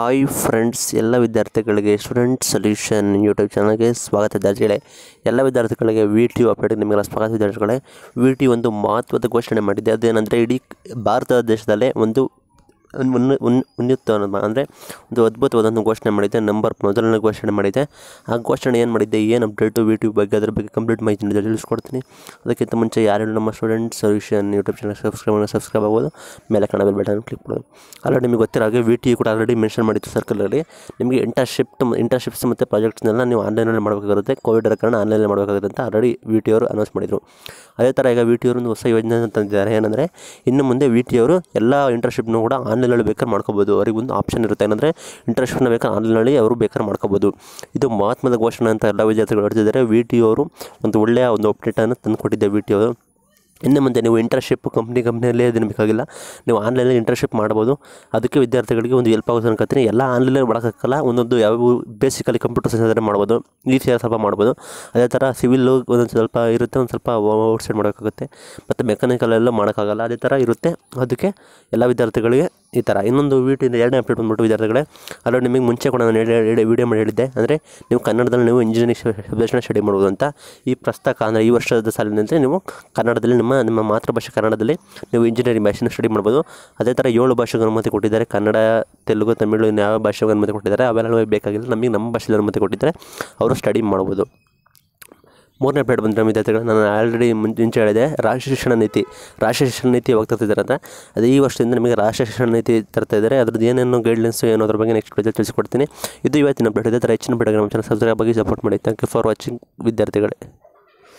hi friends ಎಲ್ಲ ವಿದ್ಯಾರ್ಥಿಗಳಿಗೆ student solution YouTube ಚಾನಲ್ಗೆ ಸ್ವಾಗತ ವಿದ್ಯಾರ್ಥಿಗಳೇ ಎಲ್ಲ ವಿದ್ಯಾರ್ಥಿಗಳಿಗೆ ವಿ ಟಿ ಅಪ್ಡೇಟ್ಗೆ ನಿಮಗೆಲ್ಲ ಸ್ವಾಗತ ವಿದ್ಯಾರ್ಥಿಗಳೇ ವಿ ಟಿ ಒಂದು ಮಹತ್ವದ ಘೋಷಣೆ ಮಾಡಿದೆ ಅದೇನೆಂದರೆ ಇಡೀ ಭಾರತ ದೇಶದಲ್ಲೇ ಒಂದು ಉನ್ನತವಾದ ಅಂದರೆ ಒಂದು ಒಂದು ಘೋಷಣೆ ಮಾಡಿದೆ ನಂಬರ್ ಮೊದಲನೇ ಘೋಷಣೆ ಮಾಡಿದೆ ಆ ಘೋಷಣೆ ಏನು ಮಾಡಿದ್ದೆ ಏನು ಅಪ್ಡೇಟು ಯೂಟ್ಯೂಬ್ ಬಗ್ಗೆ ಅದರ ಬಗ್ಗೆ ಕಂಪ್ಲೀಟ್ ಮಾಹಿತಿ ತಿಳಿಸ್ಕೊಡ್ತೀನಿ ಅದಕ್ಕಿಂತ ಮುಂಚೆ ಯಾರು ನಮ್ಮ student solution YouTube channel subscribe subscribe ಆಗೋದು ಮೇಲೆ ಕಣ ಬೆಲ್ ಬಟನ್ ಕ್ಲಿಕ್ ಮಾಡೋದು ಆಲ್ರೆಡಿ ನಿಮಗೆ ಗೊತ್ತಿರೋ ಹಾಗೆ ವಿ ಟಿ e ಕೂಡ ಆಲ್ರೆಡಿ ಮೆನ್ಷನ್ ಮಾಡಿತ್ತು ಸರ್ಕಲಲ್ಲಿ ನಿಮಗೆ ಇಂಟರ್ಶಿಪ್ ಇಂಟರ್ಶಿಪ್ಸ್ ಮತ್ತು ಪ್ರಾಜೆಕ್ಟ್ಸ್ನೆಲ್ಲ ನೀವು ಆನ್ಲೈನಲ್ಲಿ ಮಾಡಬೇಕಾಗುತ್ತೆ ಕೋವಿಡ್ ಕಾರಣ ಆನ್ಲೈನಲ್ಲಿ ಮಾಡಬೇಕಾಗುತ್ತೆ ಅಂತ ಆಲ್ರೆಡಿ ವಿ ಟಿ ಅವರು ಅನೌನ್ಸ್ ಮಾಡಿದರು ಅದೇ ಥರ ಈಗ ವಿ ಟಿ e ಅವರು ಒಂದು ಹೊಸ ಯೋಜನೆ ತಂದಿದ್ದಾರೆ ಏನಂದರೆ ಇನ್ನು ಮುಂದೆ ವಿ ಟಿ e ಅವರು ಎಲ್ಲ ಇಂಟರ್ಶಿಪ್ನೂ ಕೂಡ ಆನ್ಲೈನ್ ಆನ್ಲೈನಲ್ಲಿ ಬೇಕಾದ್ರೆ ಮಾಡ್ಕೋಬೋದು ಅವ್ರಿಗೆ ಒಂದು ಆಪ್ಷನ್ ಇರುತ್ತೆ ಏನಂದರೆ ಇಂಟ್ರೆಸ್ಟ್ನ ಬೇಕಾದ್ರೆ ಆನ್ಲೈನಲ್ಲಿ ಅವರು ಬೇಕಾದ್ರೆ ಮಾಡ್ಕೋಬೋದು ಇದು ಮಹಾತ್ಮದ ಘೋಷಣೆ ಅಂತ ಎಲ್ಲ ವಿದ್ಯಾರ್ಥಿಗಳು ಹೇಳ್ತಿದ್ದಾರೆ ವಿ ಟಿ ಅವರು ಒಂದು ಒಳ್ಳೆಯ ಒಂದು ಅಪ್ಡೇಟನ್ನು ತಂದುಕೊಟ್ಟಿದ್ದೆ ವಿ ಟಿ ಅವರು ಇನ್ನು ಮುಂದೆ ನೀವು ಇಂಟರ್ನ್ಶಿಪ್ ಕಂಪ್ನಿ ಕಂಪ್ನಿಯಲ್ಲೇ ಇದನ್ನು ಬೇಕಾಗಿಲ್ಲ ನೀವು ಆನ್ಲೈನಲ್ಲಿ ಇಂಟರ್ನ್ಶಿಪ್ ಮಾಡ್ಬೋದು ಅದಕ್ಕೆ ವಿದ್ಯಾರ್ಥಿಗಳಿಗೆ ಒಂದು ಹೆಲ್ಪ್ ಆಗುತ್ತೆ ಅನ್ಕೋತೀನಿ ಎಲ್ಲ ಆನ್ಲೈನಲ್ಲಿ ಮಾಡೋಕ್ಕಾಗಲ್ಲ ಒಂದೊಂದು ಯಾವ ಬೇಸಿಕಲಿ ಕಂಪ್ಯೂಟರ್ ಸೈನ್ಸ್ ಆದರೆ ಮಾಡ್ಬೋದು ಈ e ಸ್ವಲ್ಪ ಮಾಡ್ಬೋದು ಅದೇ ಥರ ಸಿವಿಲ್ಲು ಒಂದೊಂದು ಸ್ವಲ್ಪ ಇರುತ್ತೆ ಒಂದು ಸ್ವಲ್ಪ ಔಟ್ಸೈಡ್ ಮಾಡೋಕ್ಕಾಗುತ್ತೆ ಮತ್ತು ಎಲ್ಲ ಮಾಡೋಕ್ಕಾಗಲ್ಲ ಅದೇ ಥರ ಇರುತ್ತೆ ಅದಕ್ಕೆ ಎಲ್ಲ ವಿದ್ಯಾರ್ಥಿಗಳಿಗೆ ಈ ಥರ ಇನ್ನೊಂದು ವೀಟಿಂದ ಎರಡನೇ ಅಪ್ಡೇಟ್ ಬಂದುಬಿಟ್ಟು ವಿದ್ಯಾರ್ಥಿಗಳೇ ಅಲ್ಲರೂ ನಿಮಗೆ ಮುಂಚೆ ಕೂಡ ನಾನು ಹೇಳಿ ವೀಡಿಯೋ ಮಾಡಿ ಹೇಳಿದ್ದೆ ಅಂದರೆ ನೀವು ಕನ್ನಡದಲ್ಲಿ ನೀವು ಇಂಜಿನಿಯರಿಂಗ್ ಶಬ್ದಶನ ಸ್ಟಡಿ ಮಾಡ್ಬೋದು ಅಂತ ಈ ಪ್ರಸ್ತಕ ಅಂದರೆ ಈ ವರ್ಷದ ಸಾಲಿನಂತೆ ನೀವು ಕನ್ನಡದಲ್ಲಿ ನಿಮ್ಮ ನಿಮ್ಮ ಮಾತೃಭಾಷೆ ಕನ್ನಡದಲ್ಲಿ ನೀವು ಇಂಜಿನಿಯರಿಂಗ್ ಭಾಷೆನ ಸ್ಟಡಿ ಮಾಡ್ಬೋದು ಅದೇ ಥರ ಏಳು ಭಾಷೆಗೆ ಅನುಮತಿ ಕೊಟ್ಟಿದ್ದಾರೆ ಕನ್ನಡ ತೆಲುಗು ತಮಿಳು ಯಾವ ಭಾಷೆಗೆ ಅನುಮತಿ ಕೊಟ್ಟಿದ್ದಾರೆ ಅವೆಲ್ಲ ಬೇಕಾಗಿಲ್ಲ ನಮಗೆ ನಮ್ಮ ಭಾಷೆಯಲ್ಲಿ ಅನುಮತಿ ಕೊಟ್ಟಿದ್ದಾರೆ ಅವರು ಸ್ಟಡಿ ಮಾಡ್ಬೋದು ಮೂರನೇ ಪ್ಲೇಟ್ ಬಂದಿರೋ ವಿದ್ಯಾರ್ಥಿಗಳು ನಾನು ಆಲ್ರೆಡಿ ಮುಂಚೆ ಹೇಳಿದೆ ರಾಷ್ಟ್ರೀಯ ಶಿಕ್ಷಣ ನೀತಿ ರಾಷ್ಟ್ರ ಶಿಕ್ಷಣ ನೀತಿ ಹೋಗ್ತಿದ್ದಾರೆ ಅಂತ ಅದು ಈ ವರ್ಷದಿಂದ ನಿಮಗೆ ರಾಷ್ಟ್ರೀಯ ಶಿಕ್ಷಣ ನೀತಿ ತರ್ತಾ ಇದ್ದಾರೆ ಅದ್ರದ್ದು ಏನೇನು ಗೈಡ್ಲೈನ್ಸ್ ಅದ್ರ ಬಗ್ಗೆ ನೆಕ್ಸ್ಟ್ ವಿಡಿಯೋದಲ್ಲಿ ತಿಳಿಸ್ಕೊಡ್ತೀನಿ ಇದು ಇವತ್ತಿನ ಅಪ್ಡೇಟ್ ಇದೆ ಹೆಚ್ಚಿನ ಬೆಳಗ್ಗೆ ನಮ್ಮ ಚಾನಲ್ ಸಬ್ಸ್ಕ್ರೈಬ್ ಆಗಿ ಸಪೋರ್ಟ್ ಮಾಡಿ ಥ್ಯಾಂಕ್ ಯು ಫಾರ್ ವಾಚಿಂಗ್ ವಿದ್ಯಾರ್ಥಿಗಳೇ